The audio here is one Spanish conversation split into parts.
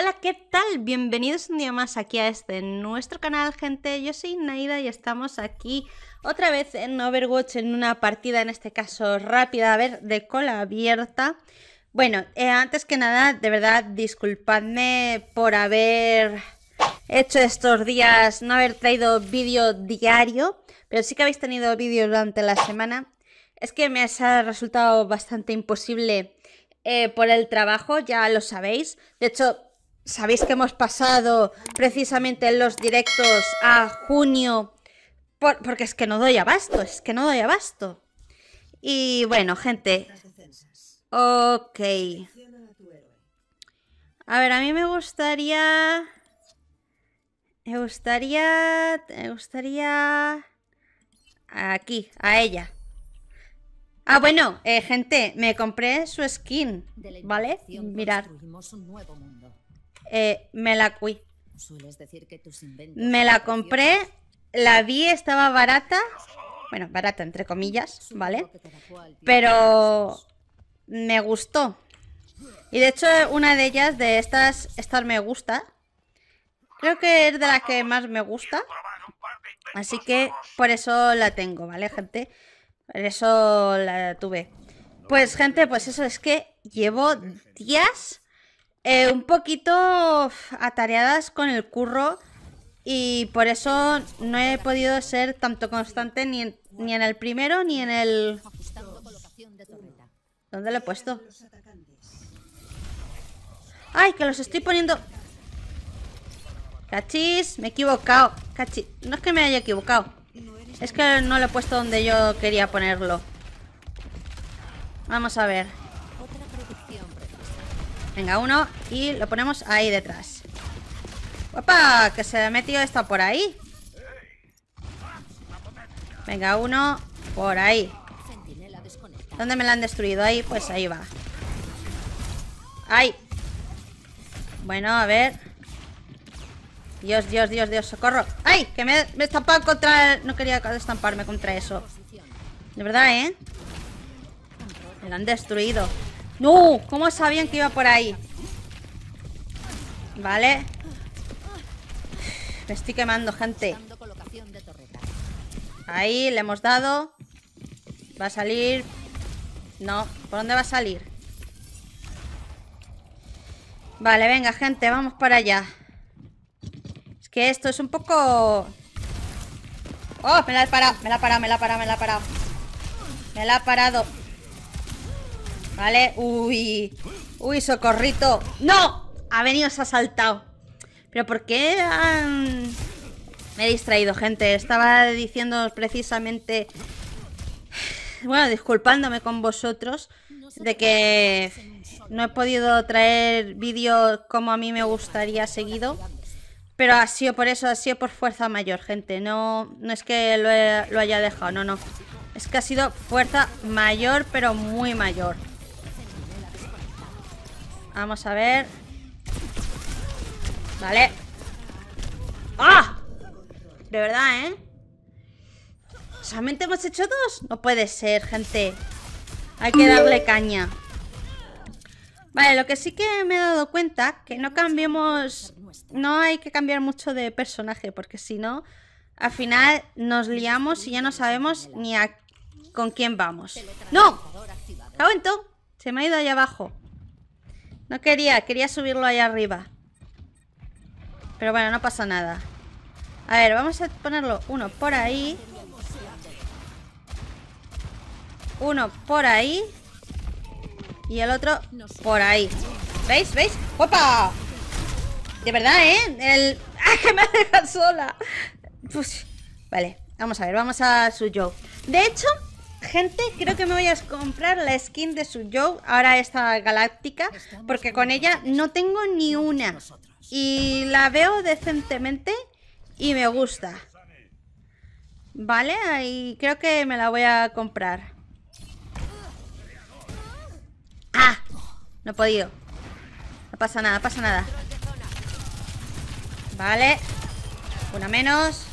Hola, ¿qué tal? Bienvenidos un día más aquí a este nuestro canal, gente. Yo soy Naida y estamos aquí otra vez en Overwatch en una partida, en este caso rápida, a ver, de cola abierta. Bueno, eh, antes que nada, de verdad, disculpadme por haber hecho estos días, no haber traído vídeo diario, pero sí que habéis tenido vídeos durante la semana. Es que me ha resultado bastante imposible eh, por el trabajo, ya lo sabéis. De hecho, Sabéis que hemos pasado precisamente en los directos a junio porque es que no doy abasto, es que no doy abasto. Y bueno, gente. Ok. A ver, a mí me gustaría... Me gustaría... Me gustaría... Aquí, a ella. Ah, bueno, eh, gente, me compré su skin, ¿vale? Mirar. Eh, me la cuí me la compré, la vi, estaba barata, bueno, barata entre comillas, ¿vale? Pero me gustó. Y de hecho una de ellas, de estas, estas me gusta. Creo que es de las que más me gusta. Así que por eso la tengo, ¿vale, gente? Por eso la tuve. Pues gente, pues eso es que llevo días eh, un poquito atareadas con el curro y por eso no he podido ser tanto constante ni en, el primero ni en el... ¿Dónde lo he puesto? ¡Ay, que los estoy poniendo! ¡Cachis! Me he equivocado No es que me haya equivocado Es que no lo he puesto donde yo quería ponerlo Vamos a ver Venga, uno y lo ponemos ahí detrás. ¡Opa! Que se ha metido esto por ahí. Venga, uno por ahí. ¿Dónde me la han destruido? Ahí, pues ahí va. ¡Ay! Bueno, a ver. Dios, Dios, Dios, Dios, socorro. ¡Ay! Que me, he estampado contra No quería estamparme contra eso. De verdad, ¿eh? Me la han destruido. ¡No! ¿Cómo sabían que iba por ahí? Vale Me estoy quemando, gente Ahí, le hemos dado Va a salir No, ¿por dónde va a salir? Vale, venga, gente, vamos para allá Es que esto es un poco... ¡Oh! Me la ha parado, me la ha parado, me la ha parado, me la ha parado Me la ha parado ¿Vale? Uy. Uy, socorrito. ¡No! Ha venido, se ha saltado. ¿Pero por qué han... Me he distraído, gente. Estaba diciendo precisamente... Bueno, disculpándome con vosotros de que no he podido traer vídeos como a mí me gustaría seguido. Pero ha sido por eso, ha sido por fuerza mayor, gente. No, no es que lo haya dejado, no, no. Es que ha sido fuerza mayor, pero muy mayor. Vamos a ver. Vale. ¡Ah! De verdad, ¿eh? ¿Solamente hemos hecho dos? No puede ser, gente. Hay que darle caña. Vale, lo que sí que me he dado cuenta, que no cambiemos... No hay que cambiar mucho de personaje, porque si no, al final nos liamos y ya no sabemos ni a con quién vamos. ¡No! ¡Cago Se me ha ido allá abajo. No quería, quería subirlo ahí arriba Pero bueno, no pasa nada A ver, vamos a ponerlo uno por ahí Uno por ahí Y el otro por ahí ¿Veis? ¿Veis? ¡Opa! De verdad, ¿eh? El... ¡Ah, que me dejado sola! Pues, vale, vamos a ver, vamos a su yo De hecho, Gente, creo que me voy a comprar la skin de su Joe, ahora esta galáctica, porque con ella no tengo ni una. Y la veo decentemente y me gusta. Vale, ahí creo que me la voy a comprar. ¡Ah! No he podido. No pasa nada, pasa nada. Vale. Una menos.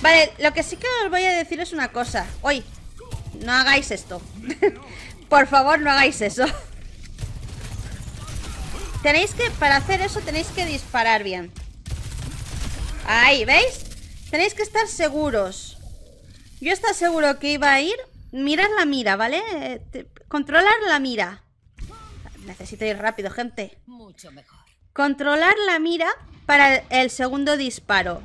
Vale, lo que sí que os voy a decir es una cosa. Hoy no hagáis esto. Por favor, no hagáis eso. tenéis que, para hacer eso, tenéis que disparar bien. Ahí, ¿veis? Tenéis que estar seguros. Yo estaba seguro que iba a ir. Mirad la mira, ¿vale? controlar la mira. Necesito ir rápido, gente. Mucho mejor. Controlar la mira para el segundo disparo.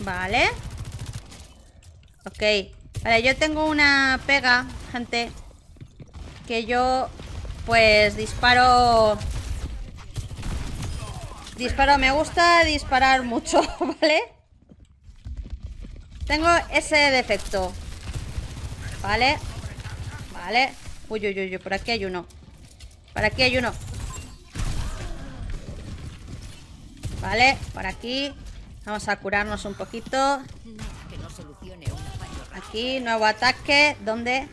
Vale. Ok. Vale, yo tengo una pega, gente. Que yo, pues, disparo... Disparo, me gusta disparar mucho, ¿vale? Tengo ese defecto. Vale. Vale. Uy, uy, uy, uy, por aquí hay uno. Por aquí hay uno. Vale, por aquí. Vamos a curarnos un poquito. Aquí, nuevo ataque. ¿Dónde?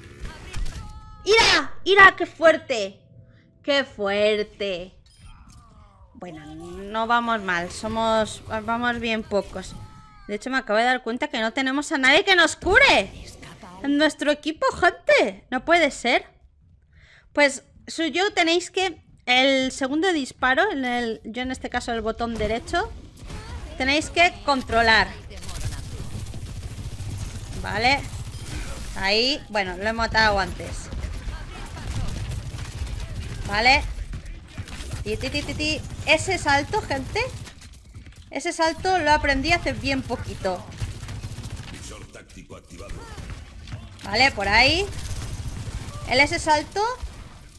¡Ira! ¡Ira! ¡Qué fuerte! ¡Qué fuerte! Bueno, no vamos mal. Somos... Vamos bien pocos. De hecho, me acabo de dar cuenta que no tenemos a nadie que nos cure. En nuestro equipo, gente. No puede ser. Pues, suyo tenéis que... El segundo disparo, en el, yo en este caso el botón derecho, tenéis que controlar. Vale. Ahí. Bueno, lo he matado antes. Vale. Ese salto, gente. Ese salto lo aprendí hace bien poquito. Vale, por ahí. El ese salto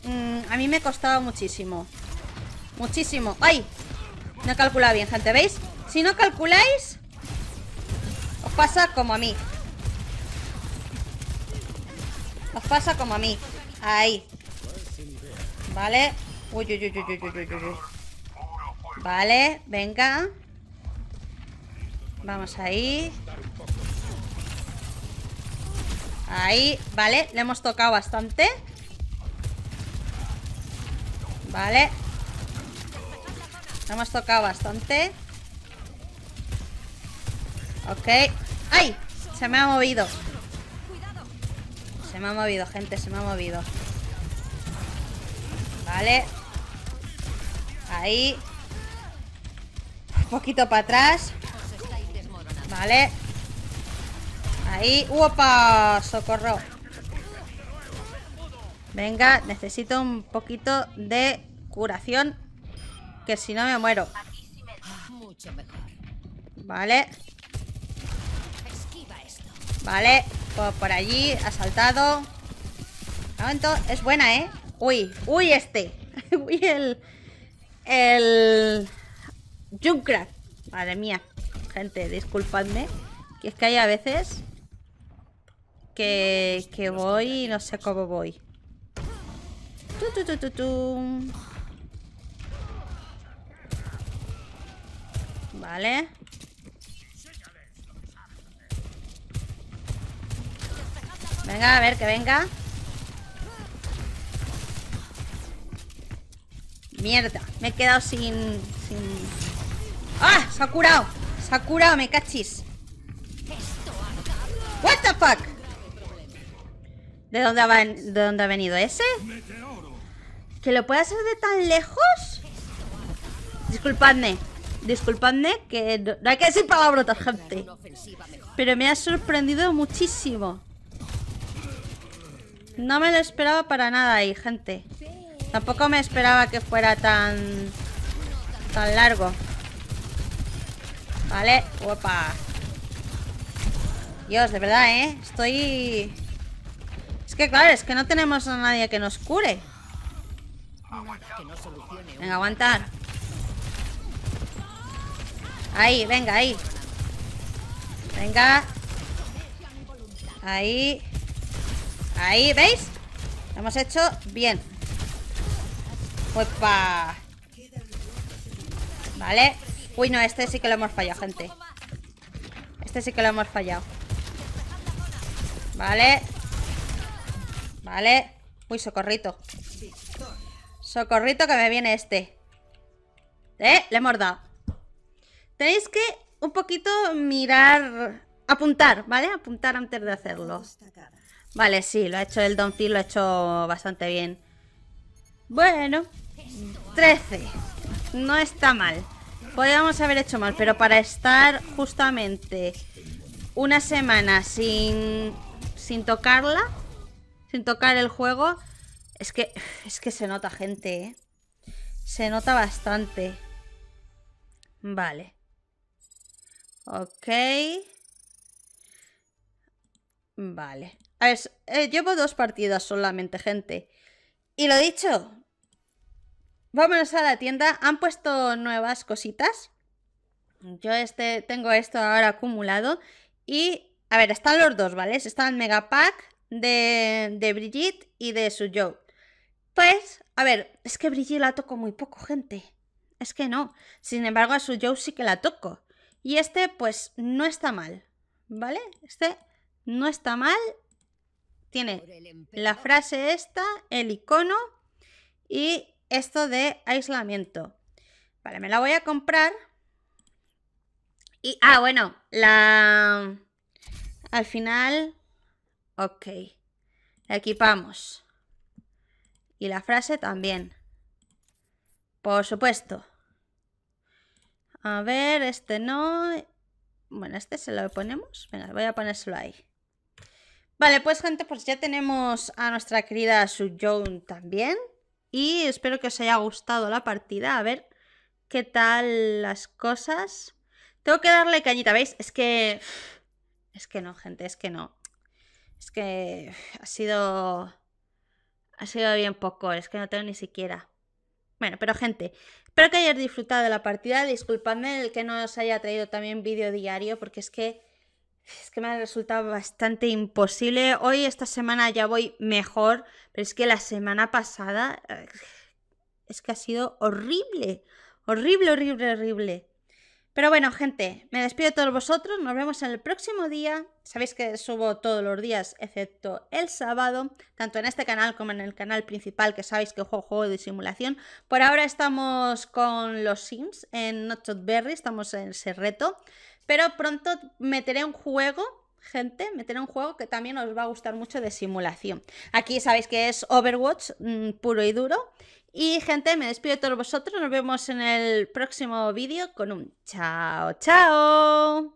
mm, a mí me costaba muchísimo. Muchísimo. ¡Ay! No he calculado bien, gente. ¿Veis? Si no calculáis, os pasa como a mí. Os pasa como a mí. Ahí. Vale. Uy, uy, uy, uy, uy, uy, Vale, venga. Vamos ahí. Ahí, vale, le hemos tocado bastante Vale Le hemos tocado bastante Ok ¡Ay! Se me ha movido se me ha movido, gente, se me ha movido. Vale. Ahí. Un poquito para atrás. Vale. Ahí. ¡Uopa! ¡Socorro! Venga, necesito un poquito de curación. Que si no me muero. Vale. Vale. Por, allí, ha saltado. es buena, ¿eh? Uy, uy este. uy el... El... Junkrat. Madre mía. Gente, disculpadme. Que es que hay a veces... Que, que voy y no sé cómo voy. Tu, Vale. Venga, a ver, que venga. Mierda, me he quedado sin... sin... ¡Ah! Se ha curado. Se ha curado, me cachis. What the fuck? ¿De dónde ha, venido ese? ¿Que lo puede hacer de tan lejos? Disculpadme. Disculpadme que no, hay que decir palabrotas, gente. Pero me ha sorprendido muchísimo. No me lo esperaba para nada ahí, gente. Tampoco me esperaba que fuera tan... Tan largo. Vale, opa. Dios, de verdad, ¿eh? Estoy... Es que claro, es que no tenemos a nadie que nos cure. Venga, aguantar. Ahí, venga, ahí. Venga. Ahí. Ahí, ¿veis? Lo hemos hecho bien ¡Opa! Pues vale Uy, no, este sí que lo hemos fallado, gente Este sí que lo hemos fallado Vale Vale Uy, socorrito Socorrito que me viene este Eh, le hemos dado Tenéis que un poquito mirar Apuntar, ¿vale? Apuntar antes de hacerlo Vale, sí, lo ha hecho el Don lo ha hecho bastante bien. Bueno, 13. No está mal. Podríamos haber hecho mal, pero para estar justamente una semana sin, sin tocarla, sin tocar el juego, es que, es que se nota gente, ¿eh? Se nota bastante. Vale. Ok. Vale. A ver, eh, llevo dos partidas solamente, gente. Y lo dicho, vámonos a la tienda. Han puesto nuevas cositas. Yo este, tengo esto ahora acumulado. Y, a ver, están los dos, ¿vale? Están el megapack de, de Brigitte y de Suyo. Pues, a ver, es que Brigitte la toco muy poco, gente. Es que no. Sin embargo, a Suyo sí que la toco. Y este, pues, no está mal, ¿vale? Este no está mal tiene la frase esta, el icono y esto de aislamiento. Vale, me la voy a comprar. Y, ah, bueno, la... Al final... Ok. La equipamos. Y la frase también. Por supuesto. A ver, este no. Bueno, este se lo ponemos. Venga, voy a ponérselo ahí. Vale, pues gente, pues ya tenemos a nuestra querida Joan también. Y espero que os haya gustado la partida. A ver qué tal las cosas. Tengo que darle cañita, ¿veis? Es que... Es que no, gente, es que no. Es que ha sido... Ha sido bien poco, es que no tengo ni siquiera. Bueno, pero gente, espero que hayáis disfrutado de la partida. Disculpadme el que no os haya traído también vídeo diario, porque es que es que me ha resultado bastante imposible. Hoy, esta semana ya voy mejor, pero es que la semana pasada eh, es que ha sido horrible. Horrible, horrible, horrible. Pero bueno, gente, me despido de todos vosotros. Nos vemos en el próximo día. Sabéis que subo todos los días, excepto el sábado, tanto en este canal como en el canal principal, que sabéis que juego juego de simulación. Por ahora estamos con los Sims en of Berry, estamos en ese reto. Pero pronto meteré un juego gente, meteré un juego que también os va a gustar mucho de simulación. Aquí sabéis que es Overwatch mm, puro y duro. Y gente, me despido de todos vosotros. Nos vemos en el próximo vídeo con un chao, chao.